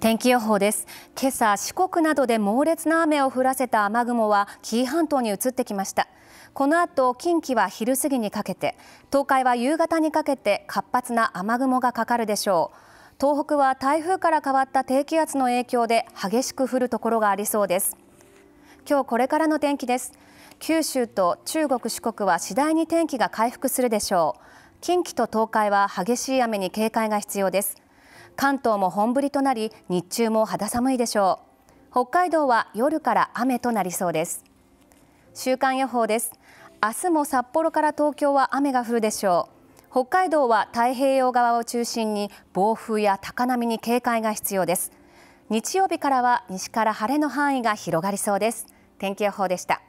天気予報です今朝四国などで猛烈な雨を降らせた雨雲は紀伊半島に移ってきましたこの後近畿は昼過ぎにかけて東海は夕方にかけて活発な雨雲がかかるでしょう東北は台風から変わった低気圧の影響で激しく降るところがありそうです今日これからの天気です九州と中国四国は次第に天気が回復するでしょう近畿と東海は激しい雨に警戒が必要です関東も本降りとなり日中も肌寒いでしょう北海道は夜から雨となりそうです週間予報です明日も札幌から東京は雨が降るでしょう北海道は太平洋側を中心に暴風や高波に警戒が必要です日曜日からは西から晴れの範囲が広がりそうです天気予報でした